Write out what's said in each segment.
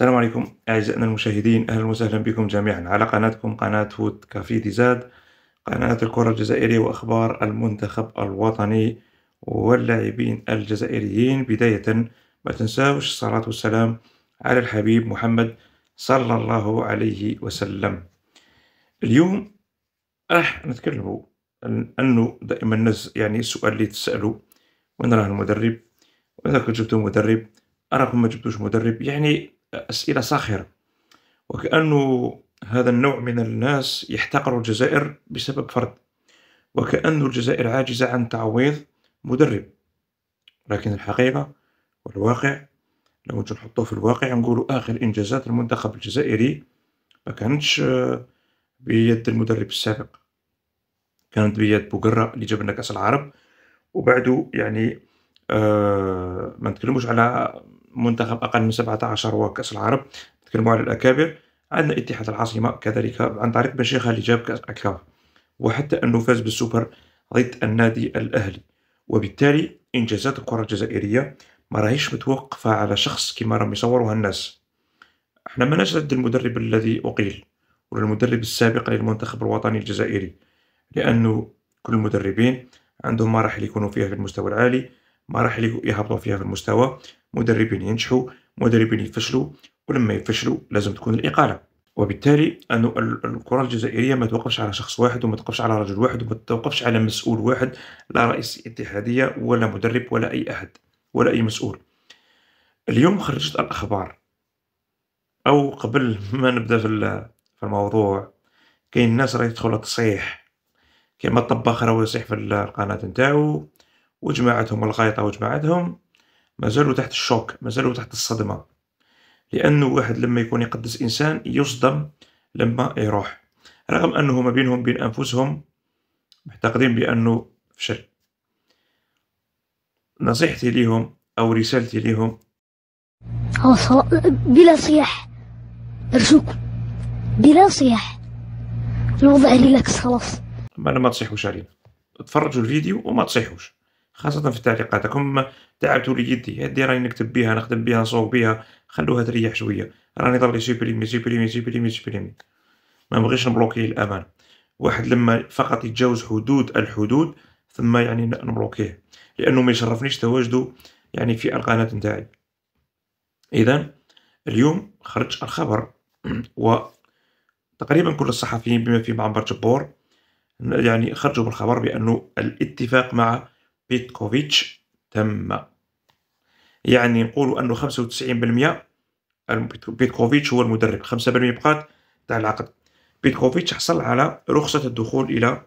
السلام عليكم أعزائنا المشاهدين أهلا وسهلا بكم جميعا على قناتكم قناة فود كافي دي زاد قناة الكرة الجزائرية وأخبار المنتخب الوطني واللاعبين الجزائريين بداية ما تنساوش الصلاة والسلام على الحبيب محمد صلى الله عليه وسلم اليوم راح نتكلم أنه دائما الناس يعني السؤال اللي تسألوا وين راه المدرب وين راك جبتو مدرب راكم ما جبتوش مدرب يعني أسئلة ساخرة وكأنه هذا النوع من الناس يحتقر الجزائر بسبب فرد وكأن الجزائر عاجزة عن تعويض مدرب لكن الحقيقة والواقع لو نجي نحطوه في الواقع نقولوا آخر إنجازات المنتخب الجزائري ما كانتش آه، بيد المدرب السابق كانت بيد بوغرة اللي جاب لنا كأس العرب وبعده يعني آه ما نتكلموش على منتخب أقل من 17 هو كاس العرب تكلموا على الأكابر عندنا اتحاد العاصمة كذلك عن طريق بن شيخة اللي جاب كأس أكاف وحتى أنه فاز بالسوبر ضد النادي الأهلي وبالتالي إنجازات الكرة الجزائرية ما راهيش متوقفة على شخص كما راهم يصوروها الناس احنا ما ضد المدرب الذي أقيل ولا المدرب السابق للمنتخب الوطني الجزائري لأنه كل المدربين عندهم مراحل يكونوا فيها في المستوى العالي مراحل يهبطوا فيها في المستوى مدربين ينجحوا مدربين يفشلوا ولما يفشلوا لازم تكون الإقالة وبالتالي أن الكرة الجزائرية ما توقفش على شخص واحد وما توقفش على رجل واحد وما توقفش على مسؤول واحد لا رئيس اتحادية ولا مدرب ولا أي أحد ولا أي مسؤول اليوم خرجت الأخبار أو قبل ما نبدأ في الموضوع كاين الناس راهي تدخل تصيح كيما الطباخ راهو يصيح في القناة نتاعو وجماعتهم الغايطة ما زالوا تحت الشوك زالوا تحت الصدمة لأنه واحد لما يكون يقدس إنسان يصدم لما يروح رغم أنه ما بينهم بين أنفسهم معتقدين بأنه فشل نصيحتي لهم أو رسالتي لهم هو بلا صياح أرجوك بلا صياح الوضع لك خلاص ما لا ما تصيحوش علينا تفرجوا الفيديو وما تصيحوش خاصة في تعليقاتكم لي يدي هادي راني نكتب بها نخدم بها نصوب بها خلوها تريح شوية راني ضل سوبريمي سوبريمي سوبريمي سوبريمي ما بغيش نبلوكي الأمان واحد لما فقط يتجاوز حدود الحدود ثم يعني نبلوكيه لأنه ما يشرفنيش تواجده يعني في القناة نتاعي إذا اليوم خرج الخبر و تقريبا كل الصحفيين بما في معبر جبور يعني خرجوا بالخبر بأنه الاتفاق مع بيتكوفيتش تم يعني نقولوا انه 95% بيتكوفيتش هو المدرب 5% بقات تاع العقد بيتكوفيتش حصل على رخصة الدخول إلى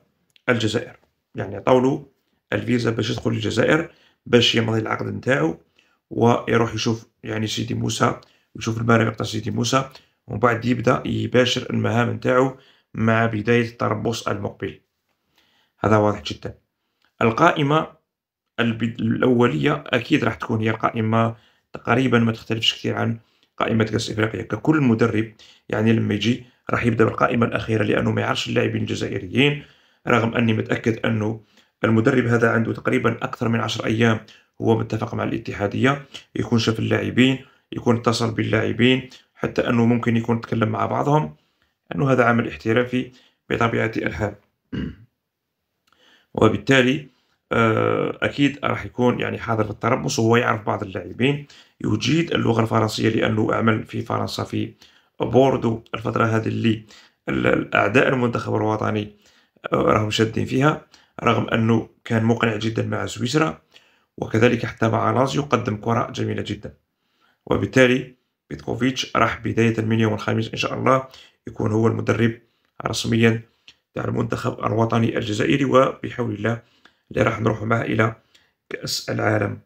الجزائر يعني عطاولو الفيزا باش يدخل للجزائر باش يمضي العقد نتاعو ويروح يشوف يعني سيدي موسى ويشوف المرافق تاع سيدي موسى ومن بعد يبدا يباشر المهام نتاعو مع بدايه التربص المقبل هذا واضح جدا القائمه الاوليه اكيد راح تكون هي قائمه تقريبا ما تختلفش كثير عن قائمه كاس افريقيا ككل مدرب يعني لما يجي راح يبدا بالقائمه الاخيره لانه ما يعرفش اللاعبين الجزائريين رغم اني متاكد انه المدرب هذا عنده تقريبا اكثر من عشر ايام هو متفق مع الاتحاديه يكون شاف اللاعبين يكون اتصل باللاعبين حتى انه ممكن يكون تكلم مع بعضهم انه هذا عمل احترافي بطبيعه الحال وبالتالي آه، اكيد راح يكون يعني حاضر في التربص وهو يعرف بعض اللاعبين يجيد اللغه الفرنسيه لانه اعمل في فرنسا في بوردو الفتره هذه اللي الاعداء المنتخب الوطني آه، راهم شادين فيها رغم انه كان مقنع جدا مع سويسرا وكذلك حتى مع لازيو قدم كره جميله جدا وبالتالي بيتكوفيتش راح بدايه من يوم الخميس ان شاء الله يكون هو المدرب رسميا تاع المنتخب الوطني الجزائري وبحول الله اللي راح نروحوا معاه الى كاس العالم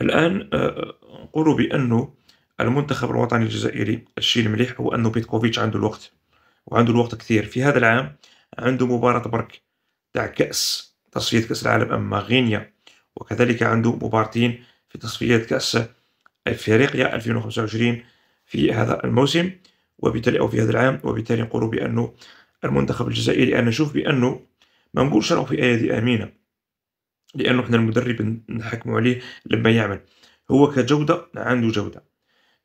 الان آه، نقول بانه المنتخب الوطني الجزائري الشيء المليح هو انه بيتكوفيتش عنده الوقت وعنده الوقت كثير في هذا العام عنده مباراة برك تاع كأس تصفية كأس العالم اما غينيا وكذلك عنده مبارتين في تصفيات كأس أفريقيا 2025 في هذا الموسم وبالتالي أو في هذا العام وبالتالي نقول بأنه المنتخب الجزائري أنا نشوف بأنه ما نقولش راهو في ايادي امينه لانه احنا المدرب نحكم عليه لما يعمل هو كجوده عنده جوده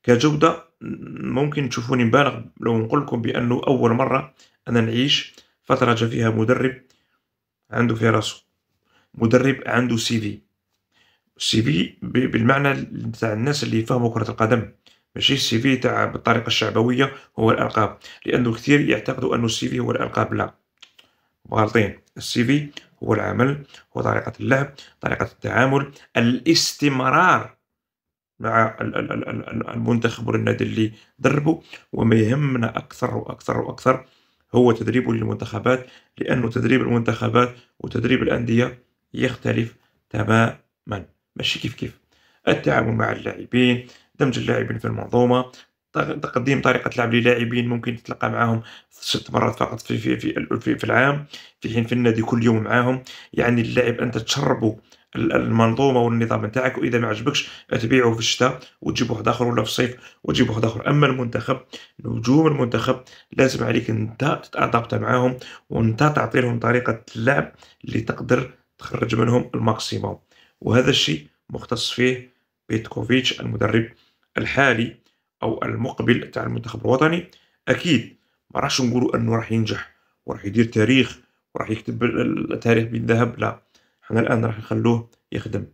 كجوده ممكن تشوفوني مبالغ لو نقول لكم بانه اول مره انا نعيش فتره جا فيها مدرب عنده في راسه مدرب عنده سي في السي في بالمعنى تاع الناس اللي يفهموا كره القدم ماشي السي في تاع بالطريقه الشعبويه هو الالقاب لانه كثير يعتقدوا انه السي في هو الالقاب لا غالطين السي في هو العمل هو طريقة اللعب طريقة التعامل الاستمرار مع المنتخب والنادي اللي دربه وما يهمنا أكثر وأكثر وأكثر هو تدريب للمنتخبات لأنه تدريب المنتخبات وتدريب الأندية يختلف تماما ماشي كيف كيف التعامل مع اللاعبين دمج اللاعبين في المنظومة تقديم طريقه لعب للاعبين ممكن تتلقى معاهم ست مرات فقط في في في, في, في العام في حين في النادي كل يوم معاهم يعني اللاعب انت تشربه المنظومه والنظام نتاعك واذا ما عجبكش تبيعه في الشتاء وتجيب واحد اخر ولا في الصيف وتجيب واحد اخر اما المنتخب نجوم المنتخب لازم عليك انت تتادبت معاهم وانت تعطي لهم طريقه اللعب اللي تقدر تخرج منهم الماكسيموم وهذا الشيء مختص فيه بيتكوفيتش المدرب الحالي او المقبل تاع المنتخب الوطني اكيد ما راحش نقولوا انه راح ينجح وراح يدير تاريخ وراح يكتب التاريخ بالذهب لا حنا الان راح نخلوه يخدم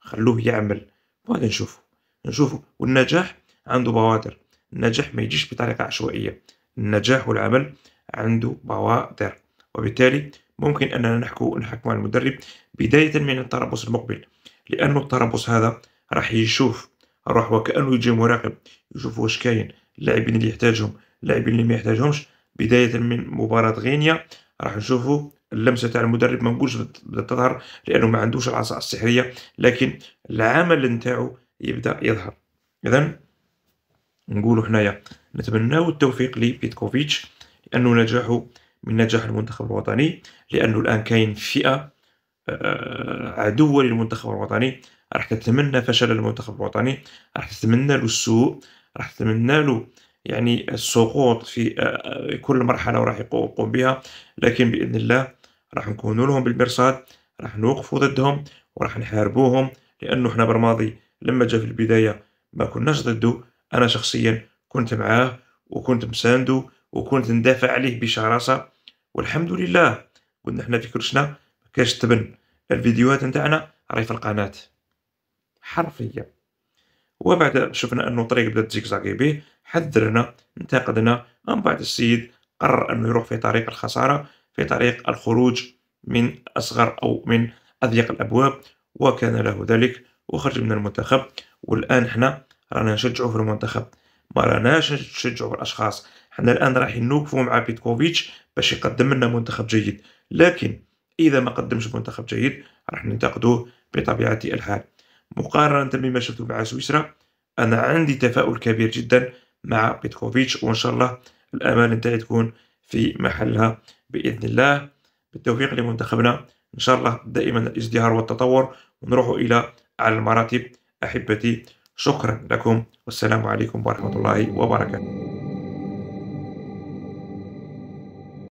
خلوه يعمل وغادي نشوفه نشوفه والنجاح عنده بوادر النجاح ما يجيش بطريقه عشوائيه النجاح والعمل عنده بوادر وبالتالي ممكن اننا نحكو نحكم على المدرب بدايه من الطرابلس المقبل لانه الطرابلس هذا راح يشوف راح وكأنه يجي مراقب يشوف واش كاين اللاعبين اللي يحتاجهم اللاعبين اللي ما يحتاجهمش بداية من مباراة غينيا راح نشوفوا اللمسة تاع المدرب ما نقولش بدات تظهر لأنه ما عندوش العصا السحرية لكن العمل نتاعو يبدأ يظهر إذا نقولوا حنايا نتمناو التوفيق لبيتكوفيتش لأنه نجاحه من نجاح المنتخب الوطني لأنه الآن كاين فئة آه، عدوة للمنتخب الوطني راح تتمنى فشل المنتخب الوطني راح تتمنى له السوء راح تتمنى له يعني السقوط في آه، آه، كل مرحلة وراح يقوم بها لكن بإذن الله راح نكون لهم بالمرصاد راح نوقفوا ضدهم وراح نحاربوهم لأنه احنا برماضي لما جاء في البداية ما كناش ضده أنا شخصيا كنت معاه وكنت مسانده وكنت ندافع عليه بشراسة والحمد لله كنا احنا في كرشنا كاش تبن الفيديوهات نتاعنا راهي في القناه حرفيا وبعد شفنا انه الطريق بدا زيكزاكي به حذرنا انتقدنا من بعد السيد قرر انه يروح في طريق الخساره في طريق الخروج من اصغر او من اضيق الابواب وكان له ذلك وخرج من المنتخب والان حنا رانا نشجعوا في المنتخب ما راناش نشجعوا الاشخاص حنا الان رايحين نوقفوا مع بيتكوفيتش باش يقدم لنا منتخب جيد لكن اذا ما قدمش منتخب جيد راح ننتقدوه بطبيعه الحال مقارنة بما شفته مع سويسرا أنا عندي تفاؤل كبير جدا مع بيتكوفيتش وإن شاء الله الآمال نتاعي تكون في محلها بإذن الله بالتوفيق لمنتخبنا إن شاء الله دائما الازدهار والتطور ونروح إلى أعلى المراتب أحبتي شكرا لكم والسلام عليكم ورحمة الله وبركاته